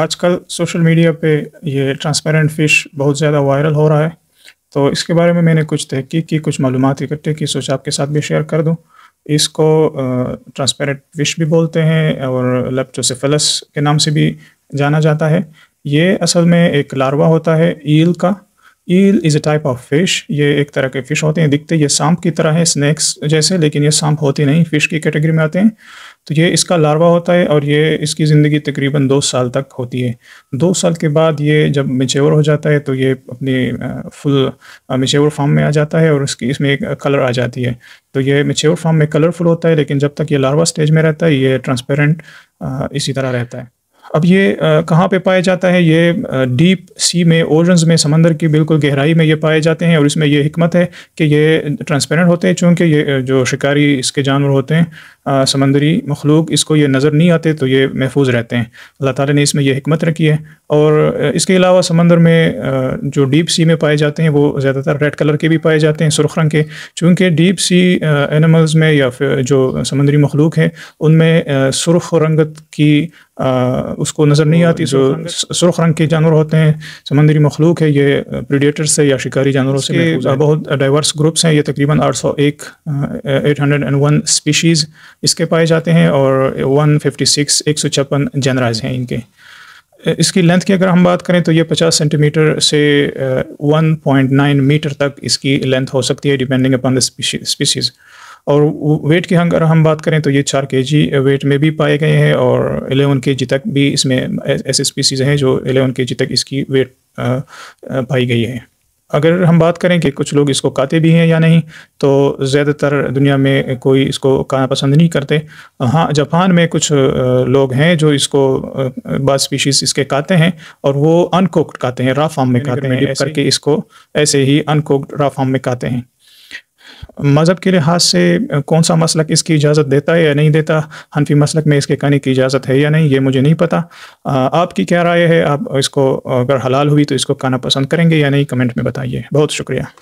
आजकल social media पे ये ट्रांसपेरेंट फ़िश बहुत ज़्यादा वायरल हो रहा है तो इसके बारे में मैंने कुछ तहकीक की कुछ मालूम इकट्ठे की सोच आपके साथ भी शेयर कर दूँ इसको ट्रांसपेरेंट फिश भी बोलते हैं और लेप्टोसेफेलस के नाम से भी जाना जाता है ये असल में एक लार्वा होता है ईल का eel is a type of fish ये एक तरह के फ़िश होते हैं दिखते ये सांप की तरह है स्नैक्स जैसे लेकिन ये सांप होती नहीं फ़िश की कैटेगरी में आते हैं तो ये इसका लार्वा होता है और ये इसकी ज़िंदगी तकरीबन दो साल तक होती है दो साल के बाद ये जब मिचेवर हो जाता है तो ये अपनी फुल मिचेवर फॉर्म में आ जाता है और उसकी इसमें एक कलर आ जाती है तो ये मिचेवर फॉर्म में कलरफुल होता है लेकिन जब तक ये लार्वा स्टेज में रहता है ये ट्रांसपेरेंट इसी तरह रहता है अब ये कहाँ पे पाया जाता है ये डीप सी में ओजन्स में समंदर की बिल्कुल गहराई में ये पाए जाते हैं और इसमें ये हमत है कि ये ट्रांसपेरेंट होते हैं चूँकि ये जो शिकारी इसके जानवर होते हैं समंदरी मखलूक इसको ये नज़र नहीं आते तो ये महफूज रहते हैं अल्लाह ताला ने इसमें यह हमत रखी है और इसके अलावा समंदर में जो डीप सी में पाए जाते हैं वो ज़्यादातर रेड कलर के भी पाए जाते हैं सुरख रंग के चूँकि डीप सी एनिमल्स में या फिर जो समंदरी मखलूक हैं उनमें सुरख रंगत की आ, उसको नज़र नहीं आती जो सुरख रंग के जानवर होते हैं समंदरी मखलूक है ये प्रीडेटर से या शिकारी जानवरों से बहुत डाइवर्स ग्रुप्स हैं ये तकरीबन आठ सौ एक eight hundred and one species इसके पाए जाते हैं और 156 एक सौ छप्पन जनराइज़ हैं इनके इसकी लेंथ की अगर हम बात करें तो ये 50 सेंटीमीटर से 1.9 मीटर तक इसकी लेंथ हो सकती है डिपेंडिंग अपॉन द स्पीशीज और वेट की अगर हम बात करें तो ये चार के जी वेट में भी पाए गए हैं और एलेवन के जी तक भी इसमें ऐसे स्पीसीज़ हैं जो एलेवन के जी तक इसकी वेट पाई गई है अगर हम बात करें कि कुछ लोग इसको काते भी हैं या नहीं तो ज़्यादातर दुनिया में कोई इसको खाना पसंद नहीं करते हाँ जापान में कुछ लोग हैं जो इसको बाद स्पीशीज़ इसके काते हैं और वो अनकोक्ड काते हैं रा फार्म में काते हैं करके इसको ऐसे ही अनकोक्ड रा फार्म में काते हैं मज़हब के लिहाज से कौन सा मसलक इसकी इजाज़त देता है या नहीं देता हनफी मसलक में इसके कहने की इजाज़त है या नहीं ये मुझे नहीं पता आपकी क्या राय है आप इसको अगर हलाल हुई तो इसको खाना पसंद करेंगे या नहीं कमेंट में बताइए बहुत शुक्रिया